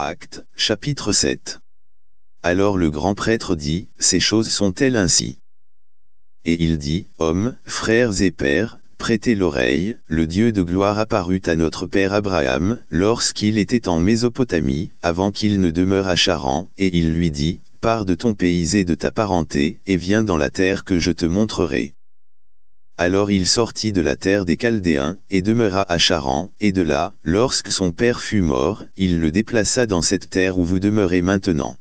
Acte, chapitre 7. Alors le grand prêtre dit, Ces choses sont-elles ainsi Et il dit, Hommes, frères et pères, prêtez l'oreille, le Dieu de gloire apparut à notre père Abraham, lorsqu'il était en Mésopotamie, avant qu'il ne demeure à Charan, et il lui dit, Pars de ton pays et de ta parenté, et viens dans la terre que je te montrerai. Alors il sortit de la terre des Chaldéens, et demeura à Charan, et de là, lorsque son père fut mort, il le déplaça dans cette terre où vous demeurez maintenant.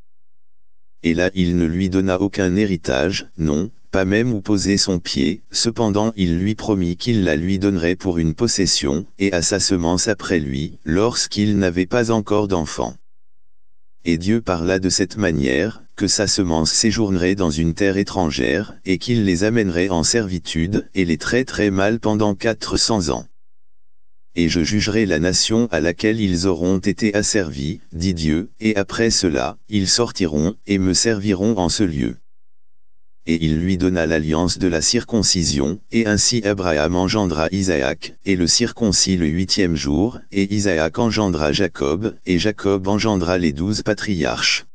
Et là il ne lui donna aucun héritage, non, pas même où poser son pied, cependant il lui promit qu'il la lui donnerait pour une possession, et à sa semence après lui, lorsqu'il n'avait pas encore d'enfant. Et Dieu parla de cette manière, que sa semence séjournerait dans une terre étrangère, et qu'il les amènerait en servitude, et les traiterait mal pendant quatre cents ans. Et je jugerai la nation à laquelle ils auront été asservis, dit Dieu, et après cela, ils sortiront, et me serviront en ce lieu. Et il lui donna l'alliance de la circoncision, et ainsi Abraham engendra Isaac, et le circoncis le huitième jour, et Isaac engendra Jacob, et Jacob engendra les douze patriarches.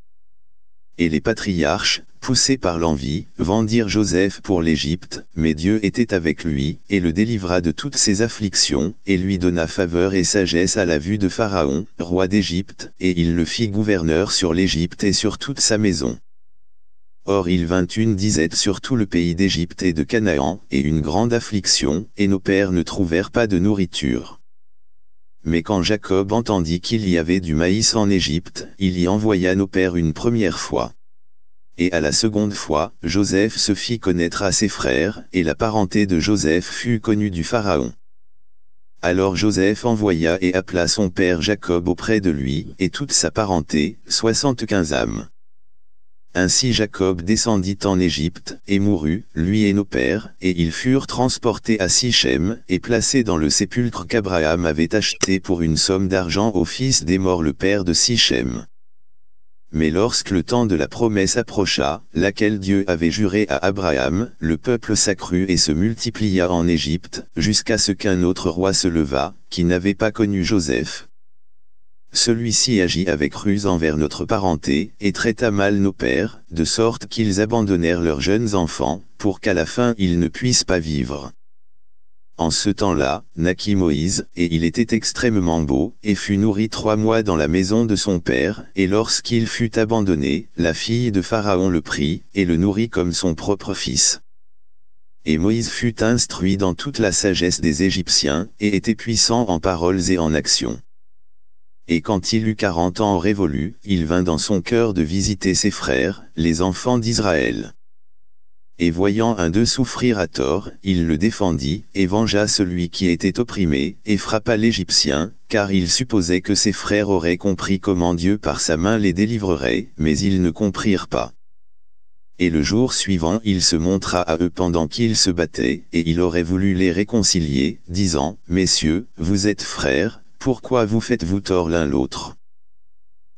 Et les patriarches, poussés par l'envie, vendirent Joseph pour l'Égypte, mais Dieu était avec lui, et le délivra de toutes ses afflictions, et lui donna faveur et sagesse à la vue de Pharaon, roi d'Égypte, et il le fit gouverneur sur l'Égypte et sur toute sa maison. Or il vint une disette sur tout le pays d'Égypte et de Canaan, et une grande affliction, et nos pères ne trouvèrent pas de nourriture. Mais quand Jacob entendit qu'il y avait du maïs en Égypte, il y envoya nos pères une première fois. Et à la seconde fois, Joseph se fit connaître à ses frères, et la parenté de Joseph fut connue du Pharaon. Alors Joseph envoya et appela son père Jacob auprès de lui, et toute sa parenté, soixante-quinze âmes. Ainsi Jacob descendit en Égypte, et mourut, lui et nos pères, et ils furent transportés à Sichem, et placés dans le sépulcre qu'Abraham avait acheté pour une somme d'argent au fils des morts le père de Sichem. Mais lorsque le temps de la promesse approcha, laquelle Dieu avait juré à Abraham, le peuple s'accrut et se multiplia en Égypte, jusqu'à ce qu'un autre roi se leva, qui n'avait pas connu Joseph. Celui-ci agit avec ruse envers notre parenté, et traita mal nos pères, de sorte qu'ils abandonnèrent leurs jeunes enfants, pour qu'à la fin ils ne puissent pas vivre. En ce temps-là, naquit Moïse, et il était extrêmement beau, et fut nourri trois mois dans la maison de son père, et lorsqu'il fut abandonné, la fille de Pharaon le prit, et le nourrit comme son propre fils. Et Moïse fut instruit dans toute la sagesse des Égyptiens, et était puissant en paroles et en actions. Et quand il eut quarante ans révolus, il vint dans son cœur de visiter ses frères, les enfants d'Israël. Et voyant un d'eux souffrir à tort, il le défendit, et vengea celui qui était opprimé, et frappa l'Égyptien, car il supposait que ses frères auraient compris comment Dieu par sa main les délivrerait, mais ils ne comprirent pas. Et le jour suivant il se montra à eux pendant qu'ils se battaient, et il aurait voulu les réconcilier, disant, Messieurs, vous êtes frères, pourquoi vous faites-vous tort l'un l'autre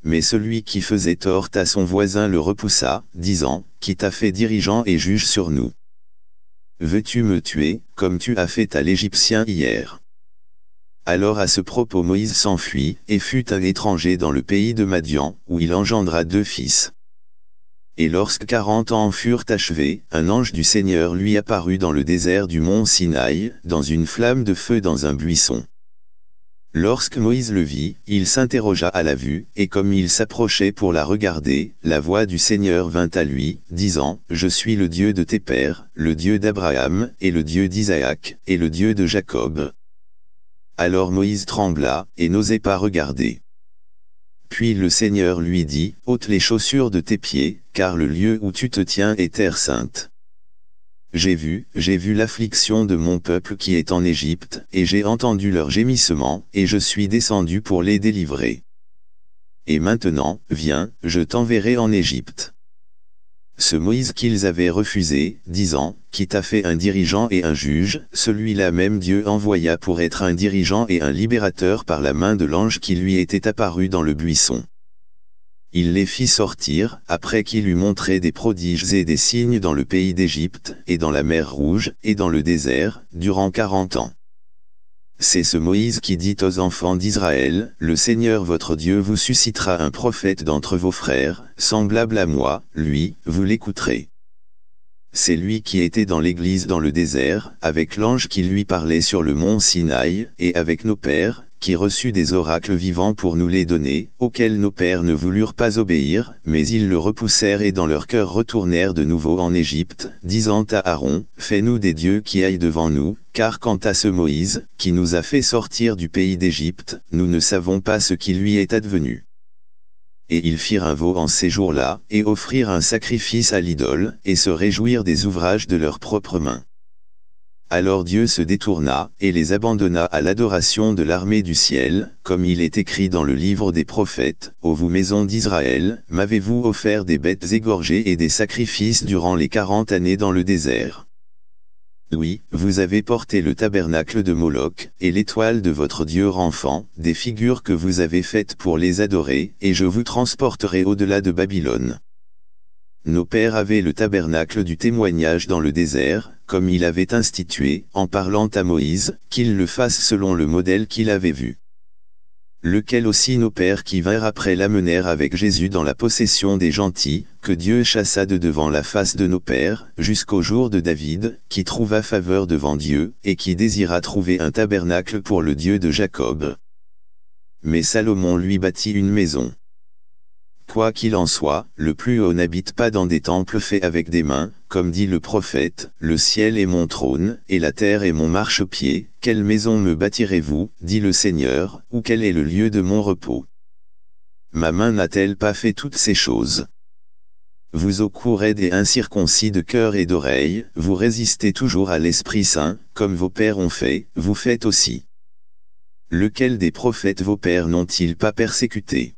Mais celui qui faisait tort à son voisin le repoussa, disant, Qui t'a fait dirigeant et juge sur nous Veux-tu me tuer, comme tu as fait à l'Égyptien hier alors à ce propos Moïse s'enfuit, et fut à l'étranger dans le pays de Madian, où il engendra deux fils. Et lorsque quarante ans furent achevés, un ange du Seigneur lui apparut dans le désert du mont Sinaï, dans une flamme de feu dans un buisson. Lorsque Moïse le vit, il s'interrogea à la vue, et comme il s'approchait pour la regarder, la voix du Seigneur vint à lui, disant, « Je suis le Dieu de tes pères, le Dieu d'Abraham, et le Dieu d'Isaac, et le Dieu de Jacob. » Alors Moïse trembla, et n'osait pas regarder. Puis le Seigneur lui dit, « Ôte les chaussures de tes pieds, car le lieu où tu te tiens est terre sainte. » J'ai vu, j'ai vu l'affliction de mon peuple qui est en Égypte, et j'ai entendu leurs gémissements, et je suis descendu pour les délivrer. Et maintenant, viens, je t'enverrai en Égypte. Ce Moïse qu'ils avaient refusé, disant, qui t'a fait un dirigeant et un juge, celui-là même Dieu envoya pour être un dirigeant et un libérateur par la main de l'ange qui lui était apparu dans le buisson il les fit sortir, après qu'il eut montré des prodiges et des signes dans le pays d'Égypte, et dans la mer Rouge, et dans le désert, durant quarante ans. C'est ce Moïse qui dit aux enfants d'Israël, Le Seigneur votre Dieu vous suscitera un prophète d'entre vos frères, semblable à moi, lui, vous l'écouterez. C'est lui qui était dans l'église dans le désert, avec l'ange qui lui parlait sur le mont Sinaï, et avec nos pères, qui reçut des oracles vivants pour nous les donner, auxquels nos pères ne voulurent pas obéir, mais ils le repoussèrent et dans leur cœur retournèrent de nouveau en Égypte, disant à Aaron, Fais-nous des dieux qui aillent devant nous, car quant à ce Moïse, qui nous a fait sortir du pays d'Égypte, nous ne savons pas ce qui lui est advenu. Et ils firent un veau en ces jours-là, et offrirent un sacrifice à l'idole, et se réjouirent des ouvrages de leurs propres mains. Alors Dieu se détourna, et les abandonna à l'adoration de l'armée du ciel, comme il est écrit dans le livre des prophètes, Ô vous maisons d'Israël, m'avez-vous offert des bêtes égorgées et des sacrifices durant les quarante années dans le désert oui, vous avez porté le tabernacle de Moloch, et l'étoile de votre dieu renfant, des figures que vous avez faites pour les adorer, et je vous transporterai au-delà de Babylone. Nos pères avaient le tabernacle du témoignage dans le désert, comme il avait institué, en parlant à Moïse, qu'il le fasse selon le modèle qu'il avait vu. Lequel aussi nos pères qui vinrent après l'amenèrent avec Jésus dans la possession des gentils, que Dieu chassa de devant la face de nos pères, jusqu'au jour de David, qui trouva faveur devant Dieu, et qui désira trouver un tabernacle pour le Dieu de Jacob. Mais Salomon lui bâtit une maison. Quoi qu'il en soit, le plus haut n'habite pas dans des temples faits avec des mains, comme dit le prophète, le ciel est mon trône, et la terre est mon marchepied, quelle maison me bâtirez-vous, dit le Seigneur, ou quel est le lieu de mon repos Ma main n'a-t-elle pas fait toutes ces choses vous au des incirconcis de cœur et d'oreille, vous résistez toujours à l'Esprit Saint, comme vos pères ont fait, vous faites aussi. Lequel des prophètes vos pères n'ont-ils pas persécuté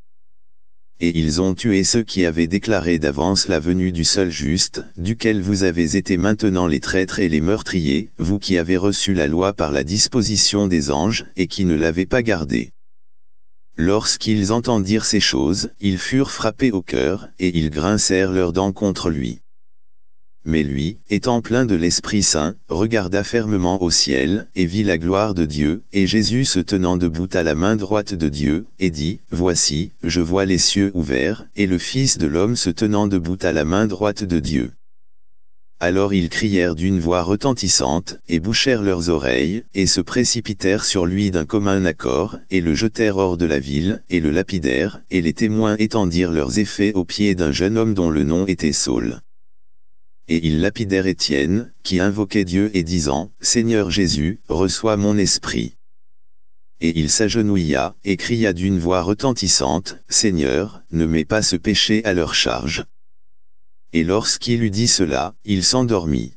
et ils ont tué ceux qui avaient déclaré d'avance la venue du seul juste, duquel vous avez été maintenant les traîtres et les meurtriers, vous qui avez reçu la loi par la disposition des anges, et qui ne l'avez pas gardée. Lorsqu'ils entendirent ces choses, ils furent frappés au cœur, et ils grincèrent leurs dents contre lui. Mais lui, étant plein de l'Esprit Saint, regarda fermement au ciel, et vit la gloire de Dieu, et Jésus se tenant debout à la main droite de Dieu, et dit, Voici, je vois les cieux ouverts, et le Fils de l'homme se tenant debout à la main droite de Dieu. Alors ils crièrent d'une voix retentissante, et bouchèrent leurs oreilles, et se précipitèrent sur lui d'un commun accord, et le jetèrent hors de la ville, et le lapidèrent, et les témoins étendirent leurs effets aux pieds d'un jeune homme dont le nom était Saul et ils lapidèrent Étienne, qui invoquait Dieu et disant, « Seigneur Jésus, reçois mon esprit. » Et il s'agenouilla, et cria d'une voix retentissante, « Seigneur, ne mets pas ce péché à leur charge. » Et lorsqu'il eut dit cela, il s'endormit.